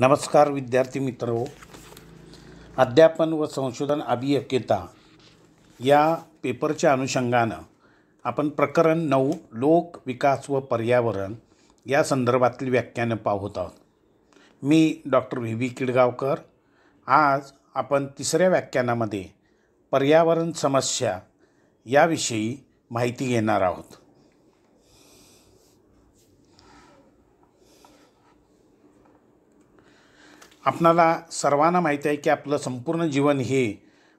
नमस्कार विद्यार्थी मित्रो अध्यापन व संशोधन अभियक्यता या पेपरच्या अनुषंगानं आपण प्रकरण नऊ लोक विकास व पर्यावरण या संदर्भातील व्याख्यानं पाहत आहोत मी डॉक्टर व्ही व्ही किडगावकर आज आपण तिसऱ्या व्याख्यानामध्ये पर्यावरण समस्या याविषयी माहिती घेणार आहोत आपणाला सर्वांना माहिती आहे की आपलं संपूर्ण जीवन हे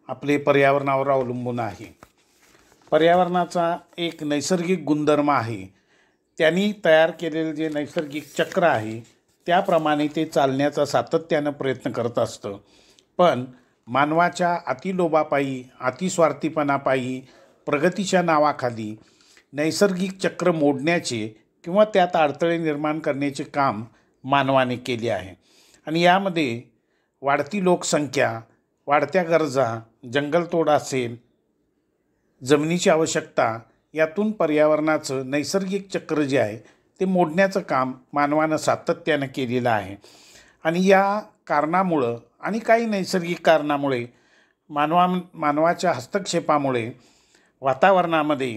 आपले पर्यावरणावर अवलंबून आहे पर्यावरणाचा एक नैसर्गिक गुणधर्म आहे त्यांनी तयार केलेले जे नैसर्गिक चक्र आहे त्याप्रमाणे ते चालण्याचा सातत्यानं प्रयत्न करत असतं पण मानवाच्या अतिलोभापायी अतिस्वार्थीपणापायी प्रगतीच्या नावाखाली नैसर्गिक चक्र मोडण्याचे किंवा त्यात अडथळे निर्माण करण्याचे काम मानवाने केले आहे आणि यामध्ये वाढती लोकसंख्या वाढत्या गरजा जंगलतोड असेल जमिनीची आवश्यकता यातून पर्यावरणाचं नैसर्गिक चक्र जे आहे ते मोडण्याचं काम मानवानं सातत्यानं केलेलं आहे आणि या कारणामुळं आणि काही नैसर्गिक कारणामुळे मानवा मानवाच्या हस्तक्षेपामुळे वातावरणामध्ये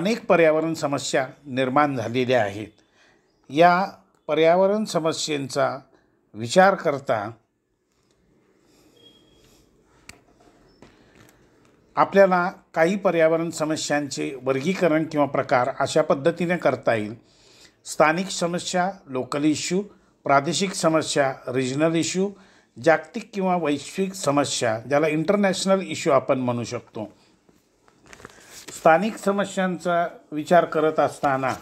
अनेक पर्यावरण समस्या निर्माण झालेल्या आहेत या पर्यावरण समस्येंचा विचार करता आपल्याला काही पर्यावरण समस्यांचे वर्गीकरण किंवा प्रकार अशा पद्धतीने करता येईल स्थानिक समस्या लोकल इश्यू प्रादेशिक समस्या रिजनल इश्यू जागतिक किंवा वैश्विक समस्या ज्याला इंटरनॅशनल इश्यू आपण म्हणू शकतो स्थानिक समस्यांचा विचार करत असताना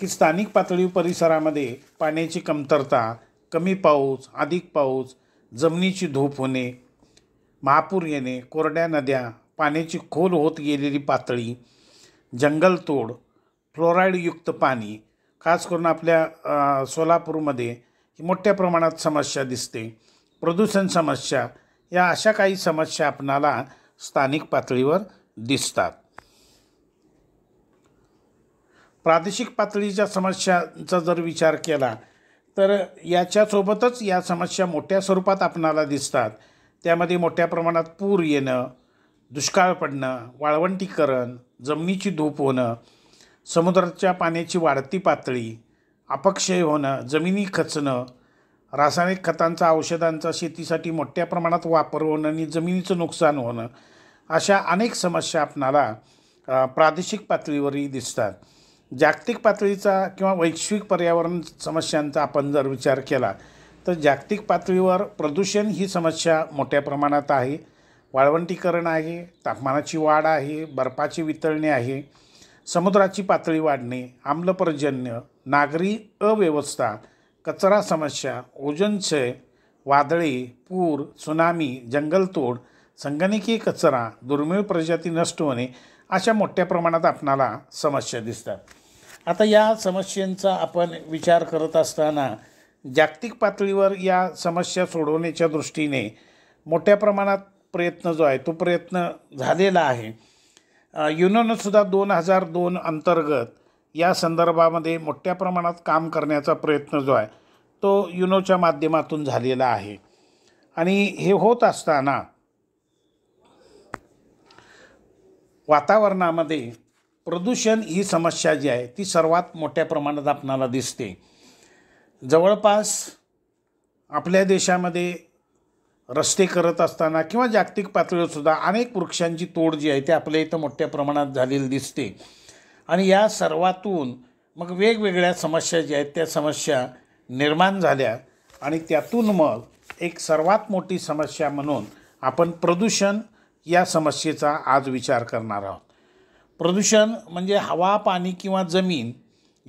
की स्थानिक पातळी परिसरामध्ये पाण्याची कमतरता कमी पाऊस अधिक पाऊस जमिनीची धूप होणे महापूर येणे कोरड्या नद्या पाण्याची खोल होत गेलेली पातळी जंगलतोड फ्लोराईडयुक्त पाणी खास करून आपल्या सोलापूरमध्ये ही मोठ्या प्रमाणात समस्या दिसते प्रदूषण समस्या या अशा काही समस्या आपणाला स्थानिक पातळीवर दिसतात प्रादेशिक पातळीच्या समस्यांचा जर विचार केला तर याच्यासोबतच या समस्या मोठ्या स्वरूपात आपणाला दिसतात त्यामध्ये मोठ्या प्रमाणात पूर येणं दुष्काळ पडणं वाळवंटीकरण जमिनीची धूप होणं समुद्राच्या पाण्याची वाढती पातळी अपक्षय होणं जमिनी खचणं रासायनिक खतांचा औषधांचा शेतीसाठी मोठ्या प्रमाणात वापर होणं आणि जमिनीचं नुकसान होणं अशा अनेक समस्या आपणाला प्रादेशिक पातळीवरही दिसतात जागतिक पातळीचा किंवा वैश्विक पर्यावरण समस्यांचा आपण जर विचार केला तर जागतिक पातळीवर प्रदूषण ही समस्या मोठ्या प्रमाणात आहे वाळवंटीकरण आहे तापमानाची वाढ आहे बर्फाची वितळणे आहे समुद्राची पातळी वाढणे आम्लपर्जन्य नागरी अव्यवस्था कचरा समस्या ओजनक्षय वादळे पूर सुनामी जंगलतोड संगणकीय कचरा दुर्मिळ प्रजाती नष्ट होणे अशा मोठ्या प्रमाणात आपणाला समस्या दिसतात आता या समस्यांचा आपण विचार करत असताना जागतिक पातळीवर या समस्या सोडवण्याच्या दृष्टीने मोठ्या प्रमाणात प्रयत्न जो आहे तो प्रयत्न झालेला आहे युनोनंसुद्धा दोन हजार दोन अंतर्गत या संदर्भामध्ये मोठ्या प्रमाणात काम करण्याचा प्रयत्न जो आहे तो युनोच्या माध्यमातून झालेला आहे आणि हे होत असताना वातावरणामध्ये प्रदूषण ही समस्या जी आहे ती सर्वात मोठ्या प्रमाणात आपणाला दिसते जवळपास आपल्या देशामध्ये रस्ते करत असताना किंवा जागतिक पातळीवरसुद्धा अनेक वृक्षांची तोड जी आहे ती आपल्या इथं मोठ्या प्रमाणात झालेली दिसते आणि या सर्वातून मग वेगवेगळ्या समस्या ज्या आहेत त्या समस्या निर्माण झाल्या आणि त्यातून मग एक सर्वात मोठी समस्या म्हणून आपण प्रदूषण या समस्येचा आज विचार करणार आहोत प्रदूषण म्हणजे हवा पाणी किंवा जमीन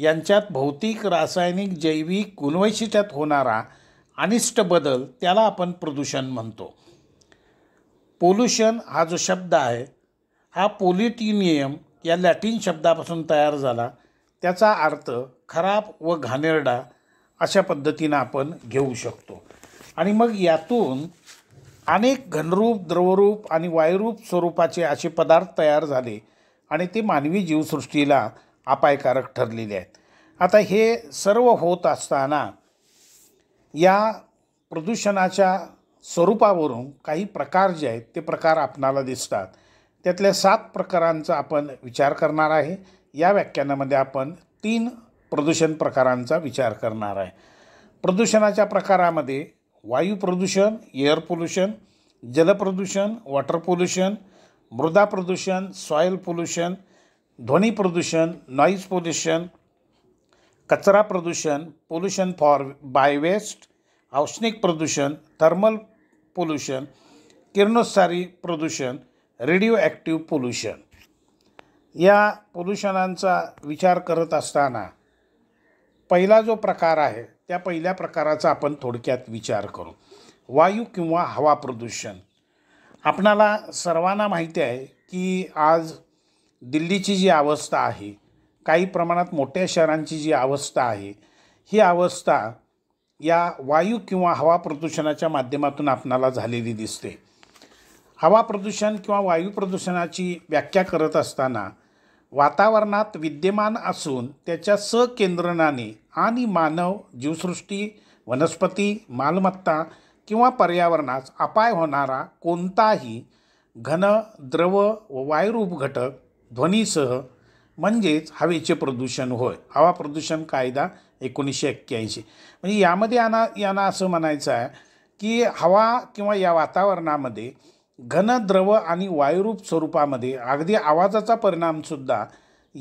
यांच्यात भौतिक रासायनिक जैविक गुणवैशिष्ट्यात होणारा अनिष्ट बदल त्याला आपण प्रदूषण म्हणतो पोल्युशन हा जो शब्द आहे हा पोलिटिनियम या लॅटिन शब्दापासून तयार झाला त्याचा अर्थ खराब व घाणेरडा अशा पद्धतीनं आपण घेऊ शकतो आणि मग यातून अनेक घनरूप द्रवरूप आणि वायुरूप स्वरूपाचे असे पदार्थ तयार झाले आणि ते मानवी जीवसृष्टीला अपायकारक ठरलेले आहेत आता हे सर्व होत असताना या प्रदूषणाच्या स्वरूपावरून काही प्रकार जे आहेत ते प्रकार आपणाला दिसतात त्यातल्या सात प्रकारांचा आपण विचार करणार आहे या व्याख्यानामध्ये आपण तीन प्रदूषण प्रकारांचा विचार करणार आहे प्रदूषणाच्या प्रकारामध्ये वायू प्रदूषण एअर पोल्युशन जलप्रदूषण वॉटर पोल्युशन मृदा प्रदूषण सॉईल पोल्युशन ध्वनी प्रदूषण नॉईज पोल्युशन कचरा प्रदूषण पोल्युशन फॉर बाय वेस्ट औष्णिक प्रदूषण थर्मल पोल्युशन किरणोत्सारी प्रदूषण रेडिओ ॲक्टिव्ह पोल्युशन या पोल्युशनांचा विचार करत असताना पहिला जो प्रकार आहे त्या पहिल्या प्रकाराचा आपण थोडक्यात विचार करू वायू किंवा हवा प्रदूषण आपणाला सर्वांना माहिती आहे की आज दिल्लीची जी अवस्था आहे काही प्रमाणात मोठ्या शहरांची जी अवस्था आहे ही अवस्था या वायू किंवा हवा प्रदूषणाच्या माध्यमातून आपणाला झालेली दिसते हवा प्रदूषण किंवा वायू प्रदूषणाची व्याख्या करत असताना वातावरणात विद्यमान असून त्याच्या सकेंद्रणाने आणि मानव जीवसृष्टी वनस्पती मालमत्ता किंवा पर्यावरणास अपाय होणारा कोणताही घन द्रव व वायुरूप घटक ध्वनीसह म्हणजेच हवेचे प्रदूषण होय हवा प्रदूषण कायदा एकोणीसशे एक्क्याऐंशी म्हणजे यामध्ये आना यांना असं म्हणायचं आहे की हवा किंवा या वातावरणामध्ये घन द्रव आणि वायुरूप स्वरूपामध्ये अगदी आवाजाचा परिणामसुद्धा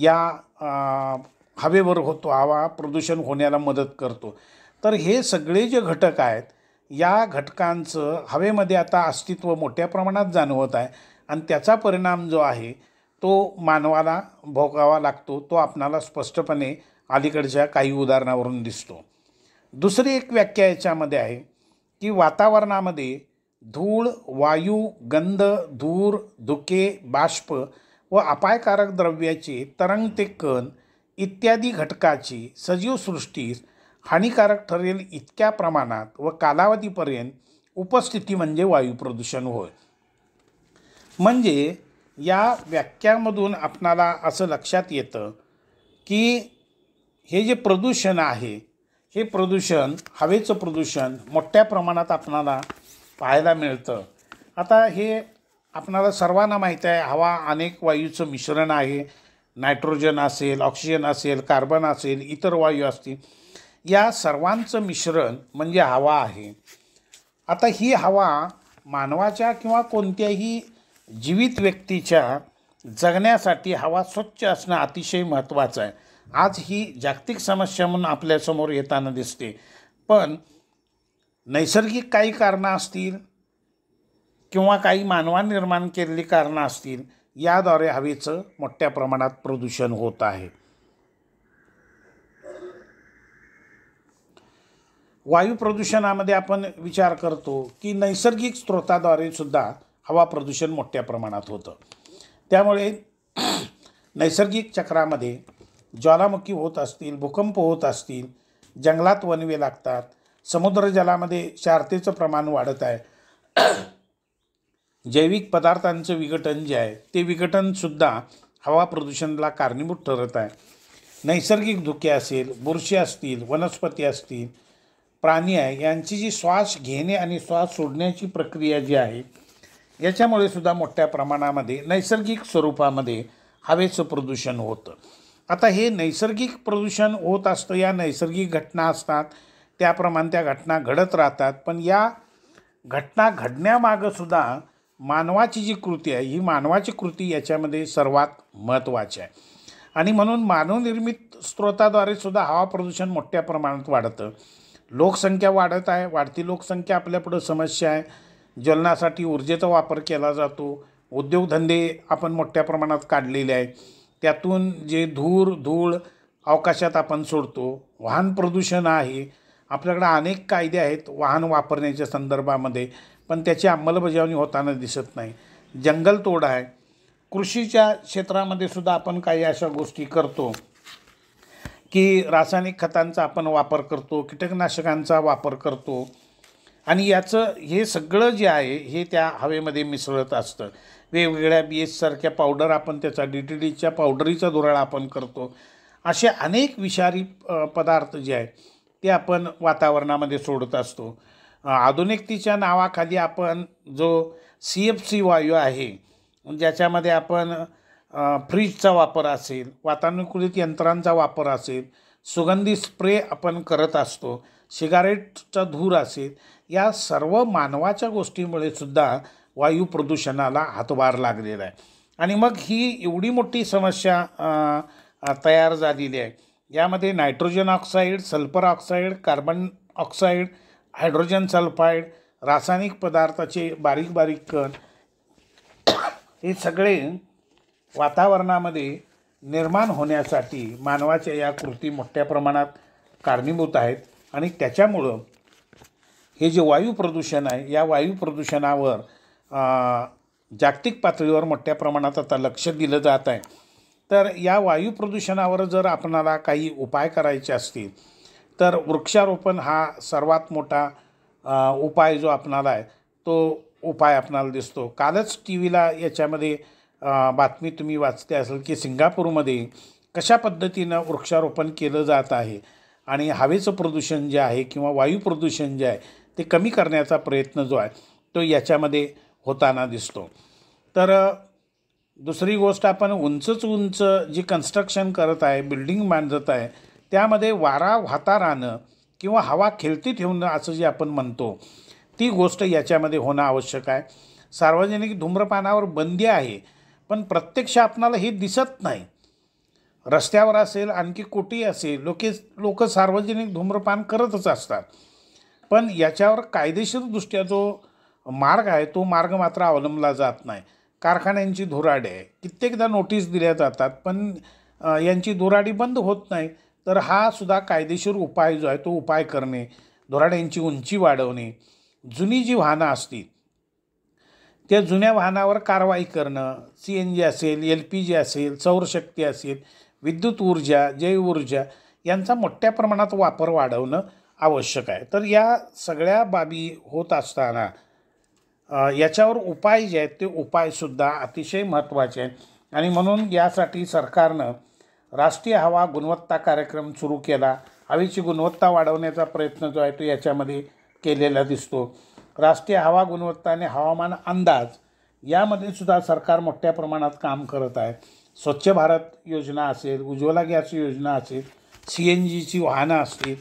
या हवेवर होतो हवा प्रदूषण होण्याला मदत करतो तर हे सगळे जे घटक आहेत या घटकांचं हवेमध्ये आता अस्तित्व मोठ्या प्रमाणात जाणवत आहे आणि त्याचा परिणाम जो आहे तो मानवाला भोगावा लागतो तो आपणाला स्पष्टपणे अलीकडच्या काही उदाहरणावरून दिसतो दुसरी एक व्याख्या याच्यामध्ये आहे की वातावरणामध्ये धूळ वायू गंध धूर धुके बाष्प व अपायकारक द्रव्याचे तरंगते कण इत्यादी घटकाची सजीव सृष्टीस हानिकारक ठरेल इतक्या प्रमाणात व कालावधीपर्यंत उपस्थिती म्हणजे वायू प्रदूषण होय म्हणजे या व्याख्यामधून आपणाला असं लक्षात येतं की हे जे प्रदूषण आहे हे प्रदूषण हवेचं प्रदूषण मोठ्या प्रमाणात आपणाला पाहायला मिळतं आता हे आपणाला सर्वांना माहीत आहे हवा अनेक वायूचं मिश्रण आहे नायट्रोजन असेल ऑक्सिजन असेल कार्बन असेल इतर वायू असतील या सर्वांचं मिश्रण म्हणजे हवा आहे आता ही हवा मानवाच्या किंवा कोणत्याही जीवित व्यक्तीच्या जगण्यासाठी हवा स्वच्छ असणं अतिशय महत्त्वाचं आहे आज ही जागतिक समस्या म्हणून आपल्यासमोर येताना दिसते पण नैसर्गिक काही कारणं असतील किंवा काही मानवानिर्माण निर्माण केलेली कारणं असतील याद्वारे हवेचं मोठ्या प्रमाणात प्रदूषण होत आहे वायू प्रदूषणामध्ये आपण विचार करतो की नैसर्गिक स्रोताद्वारे सुद्धा हवा प्रदूषण मोठ्या प्रमाणात होतं त्यामुळे नैसर्गिक चक्रामध्ये ज्वालामुखी होत असतील भूकंप होत असतील जंगलात वनवे लागतात समुद्रजलामध्ये क्षारतेचं प्रमाण वाढत आहे जैविक पदार्थांचं विघटन जे आहे ते विघटनसुद्धा हवा प्रदूषणाला कारणीभूत ठरत आहे नैसर्गिक धुके असेल बुरशी असतील वनस्पती असतील प्राणी आहे यांची जी श्वास घेणे आणि श्वास सोडण्याची प्रक्रिया जी आहे याच्यामुळे सुद्धा मोठ्या प्रमाणामध्ये नैसर्गिक स्वरूपामध्ये हवेचं प्रदूषण होतं आता हे नैसर्गिक प्रदूषण होत असतं या नैसर्गिक घटना असतात त्याप्रमाणे त्या घटना घडत राहतात पण या घटना घडण्यामागंसुद्धा मानवाची जी कृती आहे ही मानवाची कृती याच्यामध्ये सर्वात महत्त्वाची आहे आणि म्हणून मानवनिर्मित स्रोताद्वारे सुद्धा हवा प्रदूषण मोठ्या प्रमाणात वाढतं लोकसंख्या वाढत आहे वाढती लोकसंख्या आपल्यापुढं समस्या आहे जलनासाठी ऊर्जेचा वापर केला जातो उद्योगधंदे आपण मोठ्या प्रमाणात काढलेले आहे त्यातून जे धूर धूळ अवकाशात आपण सोडतो वाहन प्रदूषण आहे आपल्याकडे अनेक कायदे आहेत वाहन वापरण्याच्या संदर्भामध्ये पण त्याची अंमलबजावणी होताना दिसत नाही जंगलतोड आहे कृषीच्या क्षेत्रामध्ये सुद्धा आपण काही अशा गोष्टी करतो की रासायनिक खतांचा आपण वापर करतो कीटकनाशकांचा वापर करतो आणि याचं हे सगळं जे आहे हे त्या हवेमध्ये मिसळत असतं वेगवेगळ्या बी एससारख्या पावडर आपण त्याचा डी टी डीच्या पावडरीचा दुराळा आपण करतो असे अनेक विषारी पदार्थ जे आहेत ते आपण वातावरणामध्ये सोडत असतो आधुनिकतेच्या नावाखाली आपण जो सी एफ सी वायू आहे ज्याच्यामध्ये आपण फ्रीजचा वापर असेल वातानुकूलित यंत्रांचा वापर असेल सुगंधी स्प्रे आपण करत असतो सिगारेटचा धूर असेल या सर्व मानवाच्या गोष्टीमुळे सुद्धा वायू प्रदूषणाला हातभार लागलेला आहे आणि मग ही एवढी मोठी समस्या तयार झालेली आहे यामध्ये nitrogen oxide sulphur oxide carbon oxide hydrogen sulphide रासायनिक पदार्थाचे बारीक बारीक कण हे सगळे वातावरणामध्ये निर्माण होण्यासाठी मानवाच्या या कृती मोठ्या प्रमाणात कारणीभूत आहेत आणि त्याच्यामुळं हे जे वायू प्रदूषण आहे या वायू प्रदूषणावर जागतिक पातळीवर मोठ्या प्रमाणात आता लक्ष दिलं जात आहे तर या वायू प्रदूषणावर जर आपणाला काही उपाय करायचे असतील तर वृक्षारोपण हा सर्वात मोठा उपाय जो आपणाला आहे तो उपाय आपणाला दिसतो कालच टी व्हीला याच्यामध्ये बातमी तुम्ही वाचते असेल की सिंगापूरमध्ये कशा पद्धतीनं वृक्षारोपण केलं जात आहे आणि हवेचं प्रदूषण जे आहे किंवा वायू प्रदूषण जे आहे ते कमी करण्याचा प्रयत्न जो आहे तो याच्यामध्ये होताना दिसतो तर दुसरी गोष्ट आपण उंचच उंच जी कन्स्ट्रक्शन करत आहे बिल्डिंग बांधत आहे त्यामध्ये वारा वाहता राहणं किंवा हवा खेळती ठेवणं असं जे आपण म्हणतो ती गोष्ट याच्यामध्ये होणं आवश्यक आहे सार्वजनिक धूम्रपानावर बंदी आहे पण प्रत्यक्ष आपणाला हे दिसत नाही रस्त्यावर असेल आणखी कुठेही असेल लोके लोक सार्वजनिक धूम्रपान करतच असतात पण याच्यावर कायदेशीरदृष्ट्या जो मार्ग आहे तो मार्ग मात्र अवलंबला जात नाही कारखान्यांची धुराडे आहे कित्येकदा नोटीस दिल्या जातात पण यांची धुराडी बंद होत नाही तर हा सुद्धा कायदेशीर उपाय जो आहे तो उपाय करणे धुराड्यांची उंची वाढवणे जुनी जी वाहनं असतील त्या जुन्या वाहनावर कारवाई करणं सी एन जी असेल एल पी जी असेल सौरशक्ती असेल विद्युत ऊर्जा जैवऊर्जा यांचा मोठ्या प्रमाणात वापर वाढवणं आवश्यक आहे तर या सगळ्या बाबी होत असताना याच्यावर उपाय जे आहेत ते उपायसुद्धा अतिशय महत्त्वाचे आहेत आणि म्हणून यासाठी सरकारनं राष्ट्रीय हवा गुणवत्ता कार्यक्रम सुरू केला हवेची गुणवत्ता वाढवण्याचा प्रयत्न जो आहे तो याच्यामध्ये केलेला दिसतो राष्ट्रीय हवा गुणवत्ता आणि हवामान अंदाज यामध्ये सुद्धा सरकार मोठ्या प्रमाणात काम करत आहे स्वच्छ भारत योजना असेल उज्ज्वला गॅस योजना असेल सी एन जीची वाहनं असतील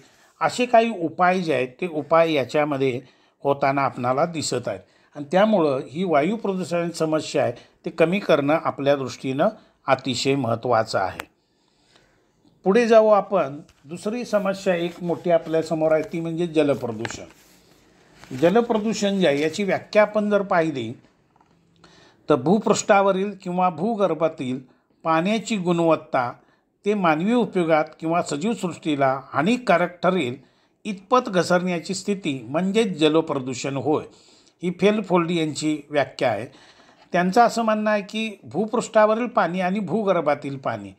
असे काही उपाय जे आहेत ते उपाय याच्यामध्ये होताना आपणाला दिसत आहेत आणि त्यामुळं ही वायू प्रदूषण समस्या आहे ते कमी करणं आपल्या दृष्टीनं अतिशय महत्त्वाचं आहे पुढे जाऊ आपण दुसरी समस्या एक मोठी आपल्यासमोर आहे ती म्हणजे जलप्रदूषण जलप्रदूषण जे आहे याची व्याख्या आपण जर पाहिली तर भूपृष्ठावरील किंवा भूगर्भातील पाण्याची गुणवत्ता ते मानवी उपयोगात किंवा सजीवसृष्टीला हानिकारक ठरेल इतपत घसरण्याची स्थिती म्हणजेच जलप्रदूषण होय ही फेल फोल्डी यांची व्याख्या आहे त्यांचं असं म्हणणं आहे की भूपृष्ठावरील पाणी आणि भूगर्भातील पाणी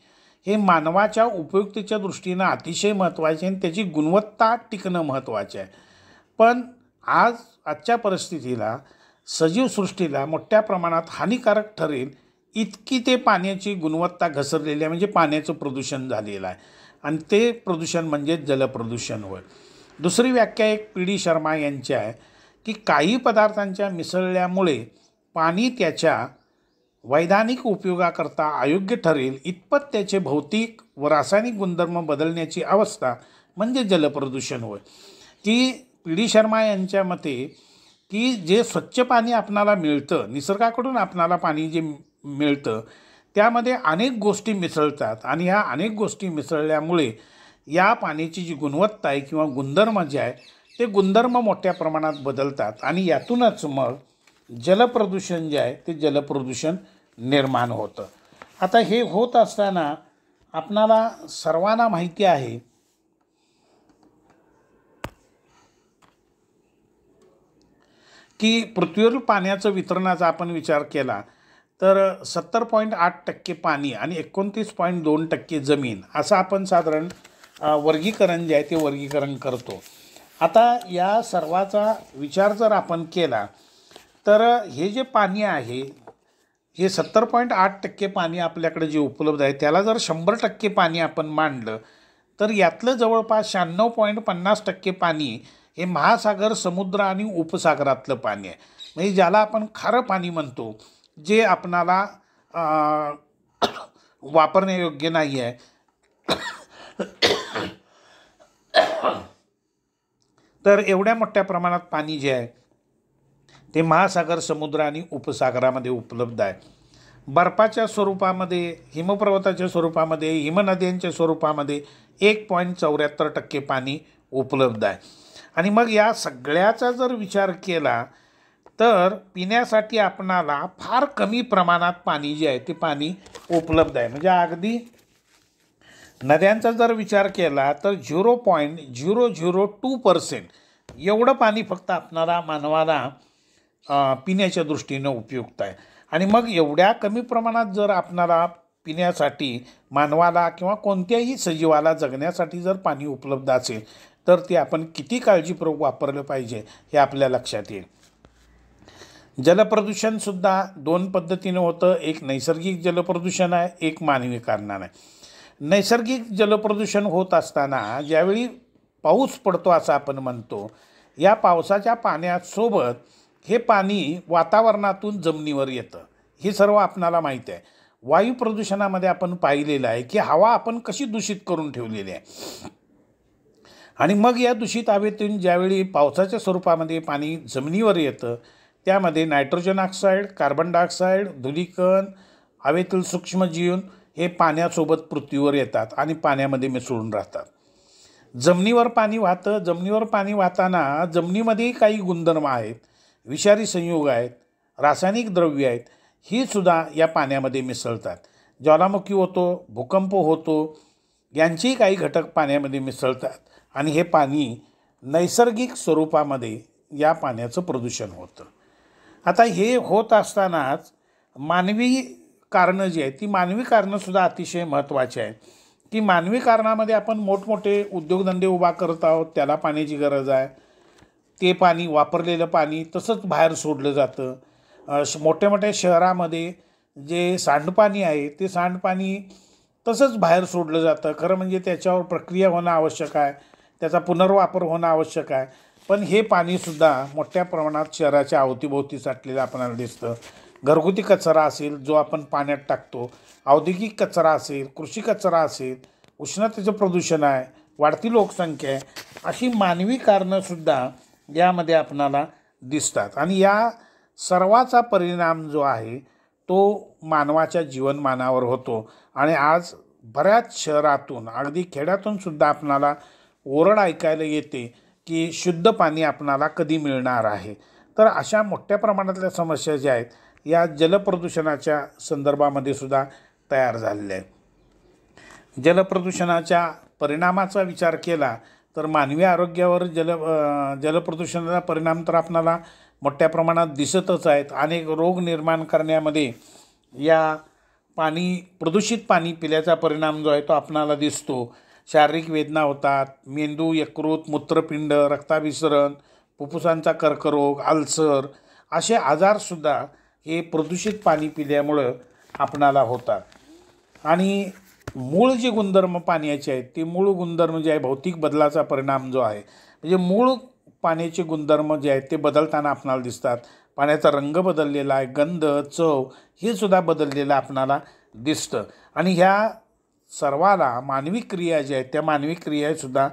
हे मानवाच्या उपयुक्ततेच्या दृष्टीनं अतिशय महत्त्वाचे आणि त्याची गुणवत्ता टिकणं महत्त्वाचे आहे पण आज आजच्या परिस्थितीला सजीव सृष्टीला मोठ्या प्रमाणात हानिकारक ठरेल इतकी ते पाण्याची गुणवत्ता घसरलेली आहे म्हणजे पाण्याचं प्रदूषण झालेलं आहे आणि ते प्रदूषण म्हणजे जलप्रदूषण होय दुसरी व्याख्या एक पी डी शर्मा यांची आहे की काही पदार्थांच्या मिसळल्यामुळे पाणी त्याच्या वैधानिक उपयोगाकरता अयोग्य ठरेल इतपत त्याचे भौतिक व रासायनिक गुणधर्म बदलण्याची अवस्था म्हणजे जलप्रदूषण होय की पी डी शर्मा यांच्या मते की जे स्वच्छ पाणी आपणाला मिळतं निसर्गाकडून आपणाला पाणी जे मिळतं त्यामध्ये अनेक गोष्टी मिसळतात आणि ह्या अनेक गोष्टी मिसळल्यामुळे या पाण्याची जी गुणवत्ता आहे किंवा गुणधर्म जे आहे ते गुणधर्म मोठ्या प्रमाणात बदलतात आणि यातूनच मग जलप्रदूषण जे आहे ते जलप्रदूषण निर्माण होतं आता हे होत असताना आपणाला सर्वांना माहिती आहे की पृथ्वीवरील पाण्याचं वितरणाचा आपण विचार केला तर सत्तर पॉईंट आठ टक्के पाणी आणि एकोणतीस पॉईंट दोन टक्के जमीन असं आपण साधारण वर्गीकरण जे आहे ते वर्गीकरण करतो आता या सर्वाचा विचार जर आपण केला तर हे जे पाणी आहे हे सत्तर पॉईंट आठ टक्के पाणी आपल्याकडे जे उपलब्ध आहे त्याला जर शंभर टक्के पाणी आपण मांडलं तर यातलं जवळपास शहाण्णव पॉईंट पन्नास टक्के पाणी हे महासागर समुद्र आणि उपसागरातलं पाणी आहे म्हणजे ज्याला आपण खारं पाणी म्हणतो जे आपणाला वापरण्यायोग्य नाही आहे तर एवढ्या मोठ्या प्रमाणात पाणी जे आहे ते महासागर समुद्र आणि उपसागरामध्ये उपलब्ध आहे बर्फाच्या स्वरूपामध्ये हिमपर्वताच्या स्वरूपामध्ये हिमनद्यांच्या स्वरूपामध्ये एक पॉईंट चौऱ्याहत्तर टक्के पाणी उपलब्ध आहे आणि मग या सगळ्याचा जर विचार केला तर पिण्यासाठी आपणाला फार कमी प्रमाणात पाणी जे आहे ते पाणी उपलब्ध आहे म्हणजे अगदी नद्यांचा जर विचार केला तर zero point zero zero two percent एवढं पाणी फक्त आपणाला मानवाला पिण्याच्या दृष्टीनं उपयुक्त आहे आणि मग एवढ्या कमी प्रमाणात जर आपणाला पिण्यासाठी मानवाला किंवा कोणत्याही सजीवाला जगण्यासाठी जर पाणी उपलब्ध असेल तर ते आपण किती काळजीपूर्वक वापरलं पाहिजे हे आपल्या लक्षात येईल जलप्रदूषणसुद्धा दोन पद्धतीनं होतं एक नैसर्गिक जलप्रदूषण आहे एक मानवी कारणानं आहे नैसर्गिक जलप्रदूषण होत असताना ज्यावेळी पाऊस पडतो असं आपण म्हणतो या पावसाच्या पाण्यासोबत हे पाणी वातावरणातून जमिनीवर येतं हे सर्व आपणाला माहीत आहे वायू प्रदूषणामध्ये आपण पाहिलेलं आहे की हवा आपण कशी दूषित करून ठेवलेली आहे आणि मग या दूषित हवेतून ज्यावेळी पावसाच्या स्वरूपामध्ये पाणी जमिनीवर येतं त्यामध्ये नायट्रोजन ऑक्साईड कार्बन डायऑक्साईड धुलीकण हवेतील सूक्ष्मजीव हे पाण्यासोबत पृथ्वीवर येतात आणि पाण्यामध्ये मिसळून राहतात जमिनीवर पाणी वाहतं जमिनीवर पाणी वाहताना जमिनीमध्येही काही गुणधर्म आहेत विषारी संयोग आहेत रासायनिक द्रव्य आहेत ही सुद्धा या पाण्यामध्ये मिसळतात ज्वालामुखी होतो भूकंप होतो यांचेही काही घटक पाण्यामध्ये मिसळतात आणि हे पाणी नैसर्गिक स्वरूपामध्ये या पाण्याचं प्रदूषण होतं आता हे होत असतानाच मानवी कारणं जी आहेत ती मानवी कारणंसुद्धा अतिशय महत्त्वाची आहेत की मानवी कारणामध्ये आपण मोठमोठे उद्योगधंदे उभा करत आहोत त्याला पाण्याची गरज आहे ते पाणी वापरलेलं पाणी तसंच बाहेर सोडलं जातं मोठ्या मोठ्या शहरामध्ये जे सांडपाणी आहे ते सांडपाणी तसंच बाहेर सोडलं जातं खरं म्हणजे त्याच्यावर प्रक्रिया होणं आवश्यक आहे त्याचा पुनर्वापर होणं आवश्यक आहे पण हे पाणीसुद्धा मोठ्या प्रमाणात शहराच्या अवतीभोवती साठलेलं आपल्याला दिसतं घरगुती कचरा असेल जो आपण पाण्यात टाकतो औद्योगिक कचरा असेल कृषी कचरा असेल उष्णतेचं प्रदूषण आहे वाढती लोकसंख्या आहे अशी मानवी कारणंसुद्धा यामध्ये आपणाला दिसतात आणि या सर्वाचा परिणाम जो आहे तो मानवाच्या जीवनमानावर होतो आणि आज बऱ्याच शहरातून अगदी खेड्यातून सुद्धा आपणाला ओरड ऐकायला येते की शुद्ध पाणी आपणाला कधी मिळणार आहे तर अशा मोठ्या प्रमाणातल्या समस्या ज्या आहेत या जलप्रदूषणाच्या संदर्भामध्ये सुद्धा तयार झालेल्या आहेत जलप्रदूषणाच्या परिणामाचा विचार केला तर मानवी आरोग्यावर जल जलप्रदूषणाचा परिणाम तर आपणाला मोठ्या प्रमाणात दिसतच आहेत अनेक रोग निर्माण करण्यामध्ये या पाणी प्रदूषित पाणी पिल्याचा परिणाम जो आहे तो आपणाला दिसतो शारीरिक वेदना होतात मेंदू यकृत मूत्रपिंड रक्ताभिसरण फुफ्फुसांचा कर्करोग आल्सर असे आजारसुद्धा हे प्रदूषित पाणी पिल्यामुळं आपणाला होतात आणि मूळ जे गुणधर्म पाण्याचे आहेत ते मूळ गुणधर्म जे आहे भौतिक बदलाचा परिणाम जो आहे म्हणजे मूळ पाण्याचे गुणधर्म जे आहेत ते बदलताना आपणाला दिसतात पाण्याचा रंग बदललेला आहे गंध चव हे सुद्धा बदललेलं आपणाला दिसतं आणि ह्या सर्वाला मानवी क्रिया ज्या आहेत त्या मानवी क्रियासुद्धा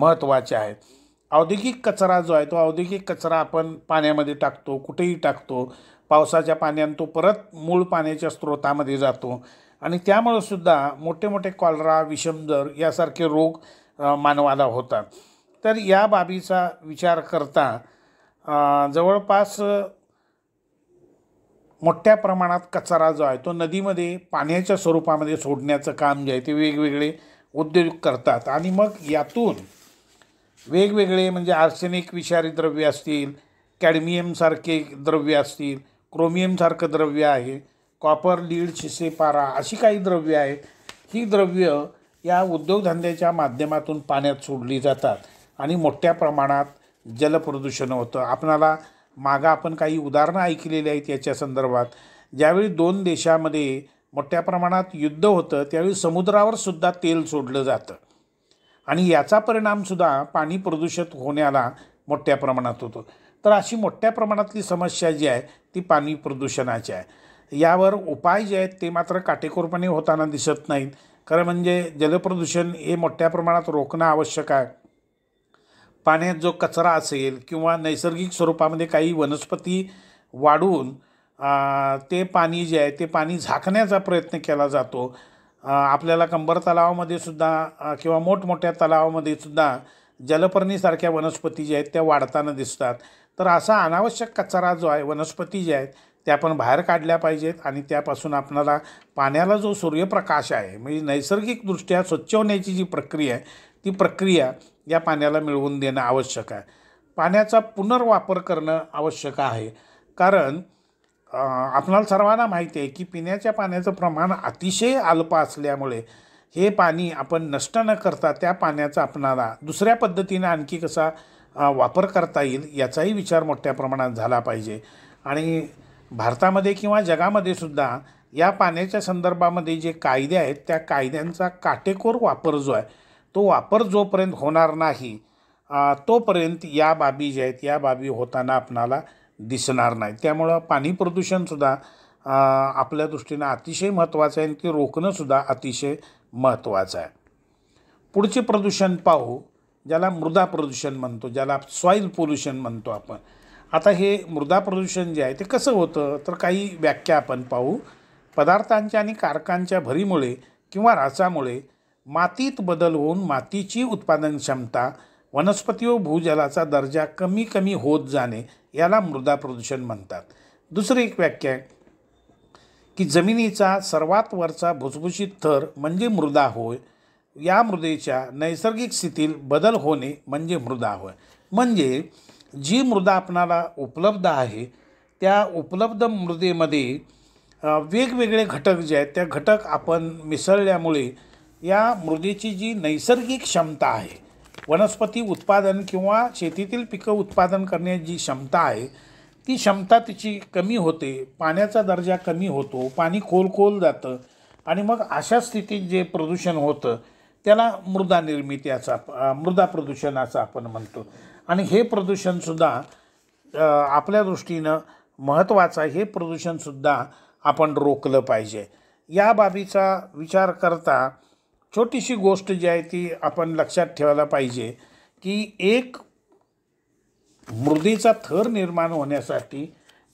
महत्त्वाच्या आहेत औद्योगिक कचरा जो आहे तो औद्योगिक कचरा आपण पाण्यामध्ये टाकतो कुठेही टाकतो पावसाच्या पाण्यानं तो परत मूळ पाण्याच्या स्रोतामध्ये जातो आणि त्यामुळं सुद्धा मोठे मोठे कॉलरा विषमजर यासारखे रोग मानवाला होतात तर या बाबीचा विचार करता जवळपास मोठ्या प्रमाणात कचरा जो आहे तो नदीमध्ये पाण्याच्या स्वरूपामध्ये सोडण्याचं काम जे आहे ते वेगवेगळे उद्योग करतात आणि मग यातून वेगवेगळे म्हणजे आर्सेनिक विषारी द्रव्य असतील कॅडमियमसारखे द्रव्य असतील क्रोमियमसारखं द्रव्य आहे कॉपर लीड शिसेपारा अशी काही द्रव्य आहेत ही द्रव्य या उद्योगधंद्याच्या माध्यमातून पाण्यात सोडली जातात आणि मोठ्या प्रमाणात जलप्रदूषण होतं आपणाला मागं आपण काही उदाहरणं ऐकलेली आहेत याच्या संदर्भात ज्यावेळी दोन देशामध्ये मोठ्या प्रमाणात युद्ध होतं त्यावेळी समुद्रावर सुद्धा तेल सोडलं जातं आणि याचा परिणामसुद्धा पाणी प्रदूषित होण्याला मोठ्या प्रमाणात होतो तर अशी मोठ्या प्रमाणातली समस्या जी आहे ती पाणी प्रदूषणाची आहे यावर उपाय जे आहेत ते मात्र काटेकोरपणे होताना दिसत नाहीत खरं म्हणजे जलप्रदूषण हे मोठ्या प्रमाणात रोखणं आवश्यक आहे पाण्यात जो कचरा असेल किंवा नैसर्गिक स्वरूपामध्ये काही वनस्पती वाढून ते पाणी जे आहे ते पाणी झाकण्याचा प्रयत्न केला जातो आपल्याला कंबर तलावामध्ये सुद्धा किंवा मोठमोठ्या तलावामध्ये सुद्धा जलपर्णीसारख्या वनस्पती ज्या आहेत त्या वाढताना दिसतात तर असा अनावश्यक कचरा जो आहे वनस्पती ज्या आहेत त्या आपण बाहेर काढल्या पाहिजेत आणि त्यापासून आपणाला पाण्याला जो सूर्यप्रकाश आहे म्हणजे नैसर्गिकदृष्ट्या स्वच्छ होण्याची जी प्रक्रिया आहे ती प्रक्रिया या पाण्याला मिळवून देणं आवश्यक आहे पाण्याचा पुनर्वापर करणं आवश्यक आहे कारण आपणाला सर्वांना माहिती आहे की पिण्याच्या पाण्याचं प्रमाण अतिशय अल्प असल्यामुळे हे पाणी आपण नष्ट न करता त्या पाण्याचा आपणाला दुसऱ्या पद्धतीनं आणखी कसा वापर करता येईल याचाही विचार मोठ्या प्रमाणात झाला पाहिजे आणि भारतामध्ये किंवा जगामध्ये सुद्धा या पाण्याच्या संदर्भामध्ये जे कायदे आहेत त्या कायद्यांचा काटेकोर वापर जो आहे तो वापर जोपर्यंत होणार नाही तोपर्यंत या बाबी ज्या आहेत या बाबी होताना आपणाला दिसणार नाही त्यामुळं पाणी प्रदूषणसुद्धा आपल्या दृष्टीनं अतिशय महत्त्वाचं आहे आणि ते रोखणंसुद्धा अतिशय महत्त्वाचं आहे पुढचे प्रदूषण पाहू ज्याला मृदा प्रदूषण म्हणतो ज्याला सॉईल पोल्युशन म्हणतो आपण आता हे मृदा प्रदूषण जे आहे ते कसं होतं तर काही व्याख्या आपण पाहू पदार्थांच्या आणि कारकांच्या भरीमुळे किंवा रासामुळे मातीत बदल होऊन मातीची उत्पादन क्षमता वनस्पती व भूजलाचा दर्जा कमी कमी होत जाणे याला मृदा प्रदूषण म्हणतात दुसरी एक व्याख्या आहे की जमिनीचा सर्वात वरचा भुसभुशीत थर म्हणजे मृदा होय या मृदेच्या नैसर्गिक स्थितीत बदल होणे म्हणजे मृदा होय म्हणजे जी मृदा आपणाला उपलब्ध आहे त्या उपलब्ध मृदेमध्ये वेगवेगळे घटक जे आहेत त्या घटक आपण मिसळल्यामुळे या मृदेची जी नैसर्गिक क्षमता आहे वनस्पती उत्पादन किंवा शेतीतील पिकं उत्पादन करण्याची जी क्षमता आहे ती क्षमता तिची कमी होते पाण्याचा दर्जा कमी होतो पाणी खोल खोल जातं आणि मग अशा स्थितीत जे प्रदूषण होतं त्याला मृदा निर्मिती मृदा प्रदूषण आपण म्हणतो आणि हे प्रदूषणसुद्धा आपल्या दृष्टीनं महत्त्वाचं हे प्रदूषणसुद्धा आपण रोखलं पाहिजे या बाबीचा विचार करता छोटीशी गोष्ट जी आहे ती आपण लक्षात ठेवायला पाहिजे की एक मृदेचा थर निर्माण होण्यासाठी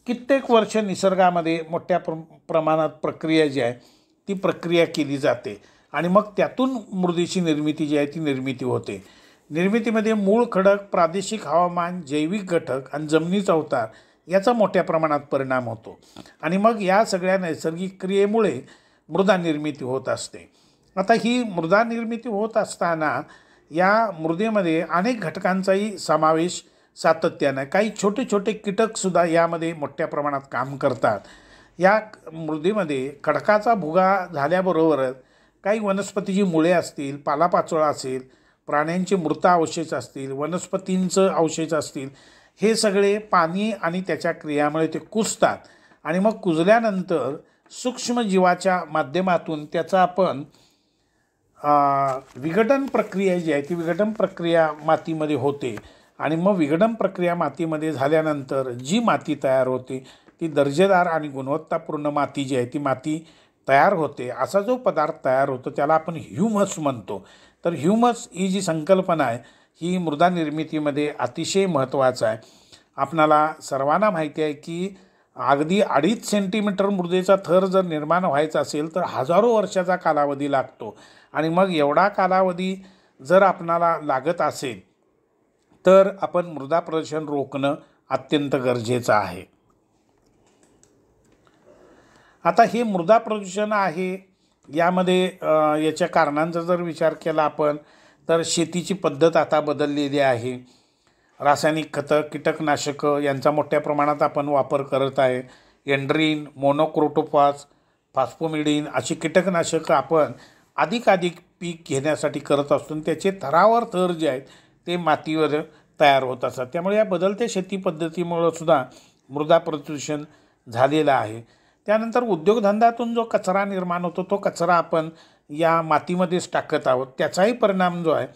कित्येक वर्ष निसर्गामध्ये मोठ्या प्र प्रमाणात प्रक्रिया जी आहे ती प्रक्रिया केली जाते आणि मग त्यातून मृदेची निर्मिती जी आहे ती निर्मिती होते निर्मितीमध्ये मूळ खडक प्रादेशिक हवामान जैविक घटक आणि जमिनीचा अवतार याचा मोठ्या प्रमाणात परिणाम होतो आणि मग या सगळ्या नैसर्गिक क्रियेमुळे मृदा निर्मिती होत असते आता ही मृदा निर्मिती होत असताना या मृदेमध्ये अनेक घटकांचाही समावेश सातत्यानं काही छोटे छोटे कीटकसुद्धा यामध्ये मोठ्या प्रमाणात काम करतात या मृदेमध्ये खडकाचा भुगा झाल्याबरोबरच काही वनस्पतीची मुळे असतील पालापाचोळा असेल प्राण्यांचे मृत अवशेष असतील वनस्पतींचं अवशेष असतील हे सगळे पाणी आणि त्याच्या क्रियामुळे ते कुजतात आणि मग कुजल्यानंतर सूक्ष्मजीवाच्या माध्यमातून त्याचा आपण विघटन प्रक्रिया जी आहे ती विघटन प्रक्रिया मातीमध्ये होते आणि मग विघटन प्रक्रिया मातीमध्ये झाल्यानंतर जी माती तयार होते ती दर्जेदार आणि गुणवत्तापूर्ण माती जी आहे ती माती तयार होते असा जो पदार्थ तयार होतो त्याला आपण ह्युमस म्हणतो तर ह्युमस ही जी संकल्पना आहे ही मृदा निर्मितीमध्ये अतिशय महत्त्वाचं आहे आपणाला सर्वांना माहिती आहे की अगदी अडीच सेंटीमीटर मृदेचा थर जर निर्माण व्हायचा असेल तर हजारो वर्षाचा कालावधी लागतो आणि मग एवढा कालावधी जर आपणाला लागत असेल तर आपण मृदा प्रदूषण रोखणं अत्यंत गरजेचं आहे आता हे मृदा प्रदूषण आहे यामध्ये याच्या कारणांचा जर विचार केला आपण तर शेतीची पद्धत आता बदललेली आहे रासायनिक खतं कीटकनाशकं यांचा मोठ्या प्रमाणात आपण वापर करत आहे एंड्रीन मोनोक्रोटोपास फास्फोमिडीन अशी कीटकनाशकं आपण अधिकाधिक पीक घेण्यासाठी करत आणि त्याचे थरावर थर जे आहेत ते मातीवर तयार होत असतात त्यामुळे या बदलत्या शेती पद्धतीमुळं सुद्धा मृदा प्रदूषण झालेलं आहे त्यानंतर उद्योगधंद्यातून जो कचरा निर्माण होतो तो कचरा आपण या मातीमध्येच टाकत आहोत त्याचाही परिणाम जो आहे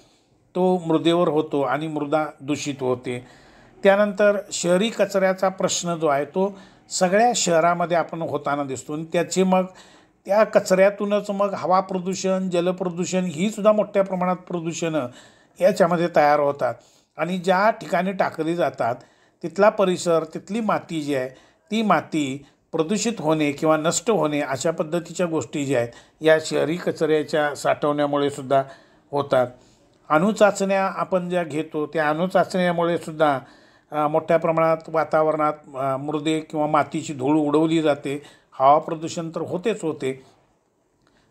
तो मृदेवर होतो आणि मृदा दूषित होते त्यानंतर शहरी कचऱ्याचा प्रश्न जो आहे तो सगळ्या शहरामध्ये आपण होताना दिसतो आणि त्याचे मग त्या कचऱ्यातूनच मग हवा प्रदूषण जलप्रदूषण ही सुद्धा मोठ्या प्रमाणात प्रदूषणं याच्यामध्ये तयार होतात आणि ज्या ठिकाणी टाकली जातात तिथला परिसर तिथली माती जी आहे ती माती प्रदूषित होणे किंवा नष्ट होणे अशा पद्धतीच्या गोष्टी ज्या आहेत या शहरी कचऱ्याच्या साठवण्यामुळे सुद्धा होतात अणुचाचण्या आपण ज्या घेतो त्या अणुचाचण्यामुळे सुद्धा मोठ्या प्रमाणात वातावरणात मृदे किंवा मातीची धूळ उडवली जाते हवा प्रदूषण तर होतेच होते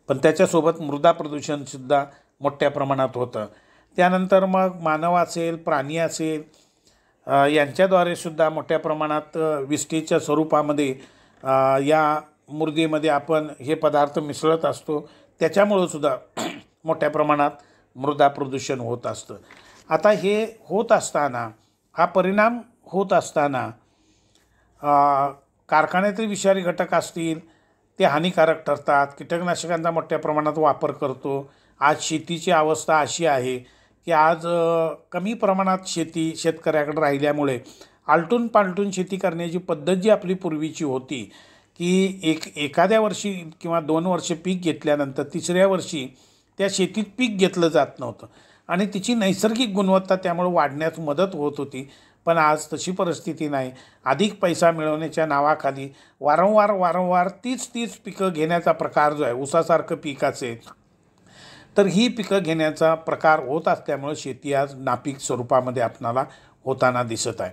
पण त्याच्यासोबत मृदा प्रदूषणसुद्धा मोठ्या प्रमाणात होतं त्यानंतर मग मानव असेल प्राणी असेल यांच्याद्वारे सुद्धा मोठ्या प्रमाणात विष्टीच्या स्वरूपामध्ये या मृदेमध्ये आपण हे पदार्थ मिसळत असतो त्याच्यामुळं सुद्धा मोठ्या प्रमाणात मृदा प्रदूषण होत असतं आता हे होत असताना हा परिणाम होत असताना कारखान्यातील विषारी घटक असतील ते हानिकारक ठरतात कीटकनाशकांचा मोठ्या प्रमाणात वापर करतो आज शेतीची अवस्था अशी आहे की आज कमी प्रमाणात शेती शेतकऱ्याकडे राहिल्यामुळे आलटून पालटून शेती करण्याची पद्धत जी आपली पूर्वीची होती की एक एखाद्या वर्षी किंवा दोन वर्षे पीक घेतल्यानंतर तिसऱ्या वर्षी त्या शेतीत पीक घेतलं जात नव्हतं आणि तिची नैसर्गिक गुणवत्ता त्यामुळे वाढण्यास मदत होत होती पण आज तशी परिस्थिती नाही अधिक पैसा मिळवण्याच्या नावाखाली वारंवार वारंवार तीच तीच पिकं घेण्याचा प्रकार जो आहे ऊसासारखं पीक असेल तर ही पिकं घेण्याचा प्रकार होत असल्यामुळं शेती आज नापीक स्वरूपामध्ये आपणाला होताना दिसत आहे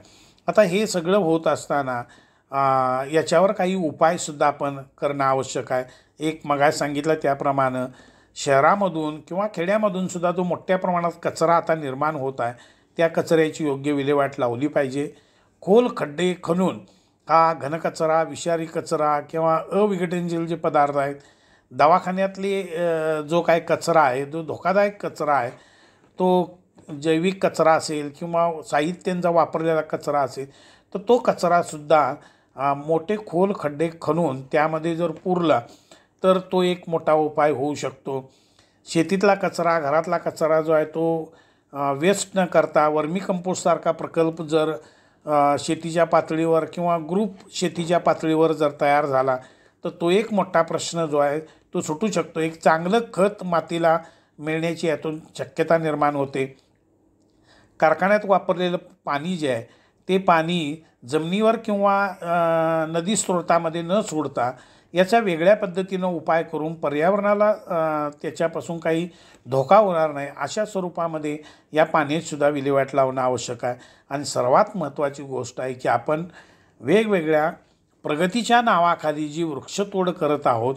आता हे सगळं होत असताना याच्यावर काही उपायसुद्धा आपण करणं आवश्यक आहे एक मगाय सांगितलं त्याप्रमाणे शहरामधून किंवा खेड्यामधूनसुद्धा जो मोठ्या प्रमाणात कचरा आता निर्माण होत आहे त्या कचऱ्याची योग्य विल्हेवाट लावली पाहिजे खोल खड्डे खणून हा घनकचरा विषारी कचरा किंवा अविघटनशील जे पदार्थ आहेत दवाखान्यातली जो काय कचरा आहे जो धोकादायक कचरा आहे तो जैविक कचरा असेल किंवा साहित्यांचा वापरलेला कचरा असेल तर तो कचरासुद्धा मोठे खोल खड्डे खणून त्यामध्ये जर पुरला तर तो एक मोठा उपाय होऊ शकतो शेतीतला कचरा घरातला कचरा जो आहे तो वेस्ट न करता वर्मी कंपोस्टसारखा प्रकल्प जर शेतीच्या पातळीवर किंवा ग्रुप शेतीच्या पातळीवर जर तयार झाला तर तो एक मोठा प्रश्न जो आहे तो सुटू शकतो एक चांगलं खत मातीला मिळण्याची यातून शक्यता निर्माण होते कारखान्यात वापरलेलं पाणी जे आहे ते पाणी जमिनीवर किंवा नदी स्रोतामध्ये न सोडता याचा वेगळ्या पद्धतीनं उपाय करून पर्यावरणाला त्याच्यापासून काही धोका होणार नाही अशा स्वरूपामध्ये या पाण्यातसुद्धा विल्हेवाट लावणं आवश्यक आहे आणि सर्वात महत्त्वाची गोष्ट आहे की आपण वेगवेगळ्या प्रगतीच्या नावाखाली जी वृक्षतोड करत आहोत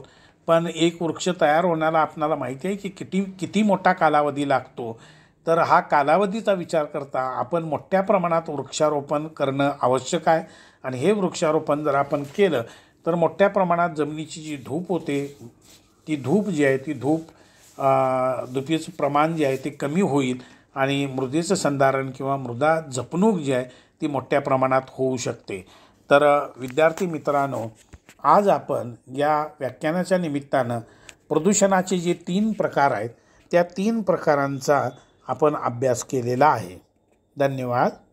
पण एक वृक्ष तयार होण्याला आपणाला माहिती आहे की किती किती मोठा कालावधी लागतो तर हा कालावधीचा विचार करता आपण मोठ्या प्रमाणात वृक्षारोपण करणं आवश्यक आहे आणि हे वृक्षारोपण जर आपण केलं तर मोठ्या प्रमाणात जमिनीची जी धूप होते ती धूप जी आहे ती धूप धुपीचं प्रमाण जे आहे ते कमी होईल आणि मृदेचं संधारण किंवा मृदा जपणूक जी आहे ती मोठ्या प्रमाणात होऊ शकते तर विद्यार्थी मित्रांनो आज आपण या व्याख्यानाच्या निमित्तानं प्रदूषणाचे जे तीन प्रकार आहेत त्या तीन प्रकारांचा आपण अभ्यास केलेला आहे धन्यवाद